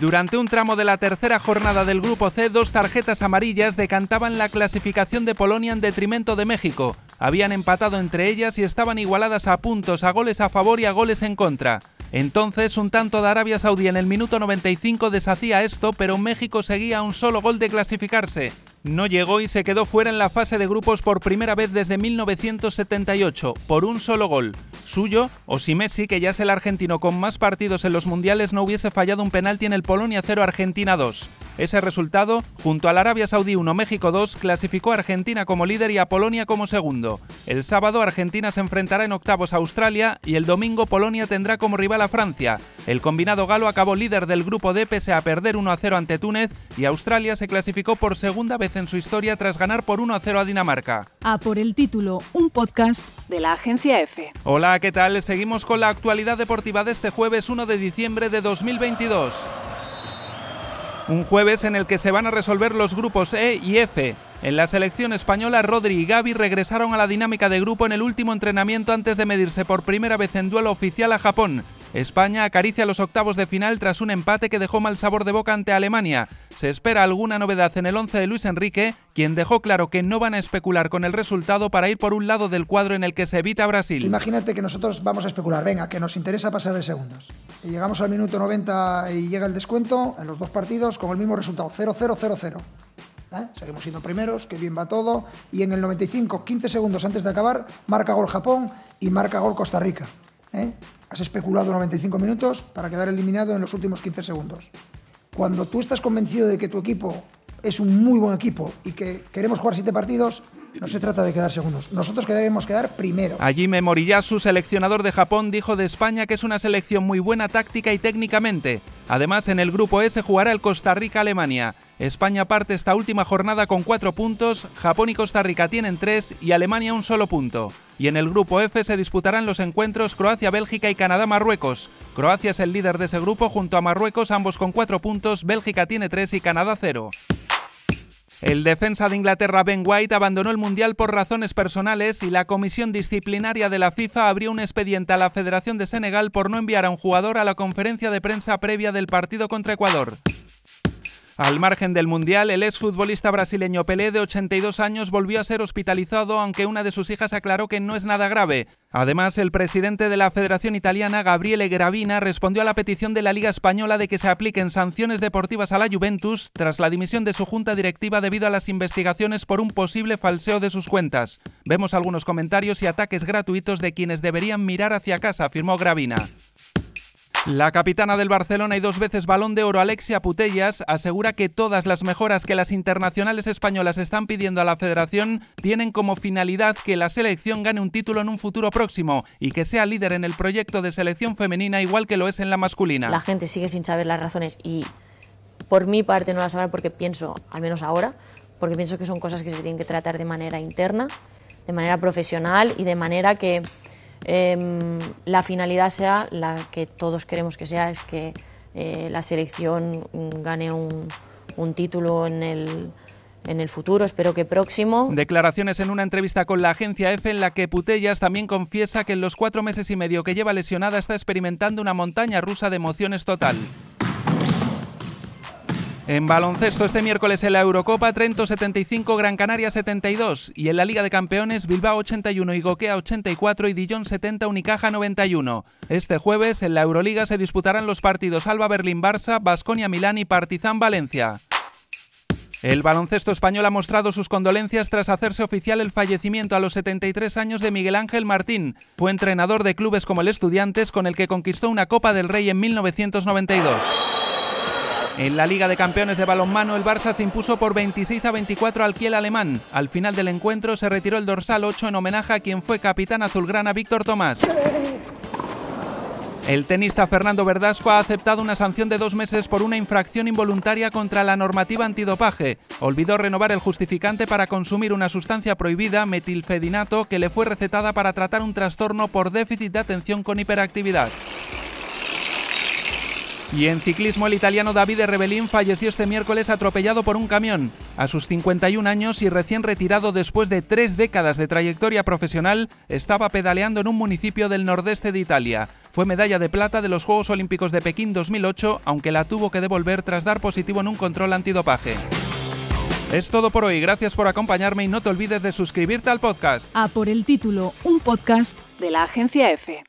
Durante un tramo de la tercera jornada del Grupo C, dos tarjetas amarillas decantaban la clasificación de Polonia en detrimento de México. Habían empatado entre ellas y estaban igualadas a puntos, a goles a favor y a goles en contra. Entonces, un tanto de Arabia Saudí en el minuto 95 deshacía esto, pero México seguía a un solo gol de clasificarse no llegó y se quedó fuera en la fase de grupos por primera vez desde 1978, por un solo gol. Suyo, o si Messi, que ya es el argentino con más partidos en los mundiales, no hubiese fallado un penalti en el Polonia 0 Argentina 2. Ese resultado, junto al Arabia Saudí 1 México 2, clasificó a Argentina como líder y a Polonia como segundo. El sábado Argentina se enfrentará en octavos a Australia y el domingo Polonia tendrá como rival a Francia. El combinado galo acabó líder del grupo D pese a perder 1 0 ante Túnez y Australia se clasificó por segunda vez en su historia tras ganar por 1 a 0 a Dinamarca. A por el título, un podcast de la agencia EFE. Hola, ¿qué tal? Seguimos con la actualidad deportiva de este jueves 1 de diciembre de 2022. Un jueves en el que se van a resolver los grupos E y F. En la selección española, Rodri y Gaby regresaron a la dinámica de grupo en el último entrenamiento antes de medirse por primera vez en duelo oficial a Japón. España acaricia los octavos de final tras un empate que dejó mal sabor de boca ante Alemania. Se espera alguna novedad en el 11 de Luis Enrique, quien dejó claro que no van a especular con el resultado para ir por un lado del cuadro en el que se evita Brasil. Imagínate que nosotros vamos a especular, venga, que nos interesa pasar de segundos. Y llegamos al minuto 90 y llega el descuento en los dos partidos con el mismo resultado, 0-0-0-0. 0 ¿Eh? Seguimos siendo primeros, que bien va todo. Y en el 95, 15 segundos antes de acabar, marca gol Japón y marca gol Costa Rica. ¿eh? has especulado 95 minutos para quedar eliminado en los últimos 15 segundos. Cuando tú estás convencido de que tu equipo es un muy buen equipo y que queremos jugar siete partidos, no se trata de quedar segundos, nosotros debemos quedar primero. Ajime Moriyasu, seleccionador de Japón, dijo de España que es una selección muy buena táctica y técnicamente, Además, en el grupo S jugará el Costa Rica-Alemania. España parte esta última jornada con cuatro puntos, Japón y Costa Rica tienen tres y Alemania un solo punto. Y en el grupo F se disputarán los encuentros Croacia-Bélgica y Canadá-Marruecos. Croacia es el líder de ese grupo junto a Marruecos, ambos con cuatro puntos, Bélgica tiene tres y Canadá cero. El defensa de Inglaterra Ben White abandonó el Mundial por razones personales y la comisión disciplinaria de la FIFA abrió un expediente a la Federación de Senegal por no enviar a un jugador a la conferencia de prensa previa del partido contra Ecuador. Al margen del Mundial, el exfutbolista brasileño Pelé, de 82 años, volvió a ser hospitalizado, aunque una de sus hijas aclaró que no es nada grave. Además, el presidente de la Federación Italiana, Gabriele Gravina, respondió a la petición de la Liga Española de que se apliquen sanciones deportivas a la Juventus tras la dimisión de su junta directiva debido a las investigaciones por un posible falseo de sus cuentas. Vemos algunos comentarios y ataques gratuitos de quienes deberían mirar hacia casa, afirmó Gravina. La capitana del Barcelona y dos veces balón de oro Alexia Putellas asegura que todas las mejoras que las internacionales españolas están pidiendo a la federación tienen como finalidad que la selección gane un título en un futuro próximo y que sea líder en el proyecto de selección femenina igual que lo es en la masculina. La gente sigue sin saber las razones y por mi parte no las sabrá porque pienso, al menos ahora, porque pienso que son cosas que se tienen que tratar de manera interna, de manera profesional y de manera que Em, la finalidad sea la que todos queremos que sea, es que eh, la selección gane un, título en el, en el futuro, espero que próximo. Declaraciones en una entrevista con la agencia EFE en la que Putellas también confiesa que en los cuatro meses y medio que lleva lesionada está experimentando una montaña rusa de emociones total. En baloncesto este miércoles en la Eurocopa, Trento 75, Gran Canaria 72 y en la Liga de Campeones Bilbao 81, y Goquea 84 y Dijon 70, Unicaja 91. Este jueves en la Euroliga se disputarán los partidos Alba Berlín-Barça, Basconia-Milán y Partizan-Valencia. El baloncesto español ha mostrado sus condolencias tras hacerse oficial el fallecimiento a los 73 años de Miguel Ángel Martín. Fue entrenador de clubes como el Estudiantes, con el que conquistó una Copa del Rey en 1992. En la Liga de Campeones de Balonmano, el Barça se impuso por 26 a 24 al Kiel alemán. Al final del encuentro se retiró el dorsal 8 en homenaje a quien fue capitán azulgrana Víctor Tomás. El tenista Fernando Verdasco ha aceptado una sanción de dos meses por una infracción involuntaria contra la normativa antidopaje. Olvidó renovar el justificante para consumir una sustancia prohibida, metilfedinato, que le fue recetada para tratar un trastorno por déficit de atención con hiperactividad. Y en ciclismo el italiano Davide Rebellin falleció este miércoles atropellado por un camión. A sus 51 años y recién retirado después de tres décadas de trayectoria profesional, estaba pedaleando en un municipio del nordeste de Italia. Fue medalla de plata de los Juegos Olímpicos de Pekín 2008, aunque la tuvo que devolver tras dar positivo en un control antidopaje. Es todo por hoy, gracias por acompañarme y no te olvides de suscribirte al podcast. A por el título, un podcast de la agencia F.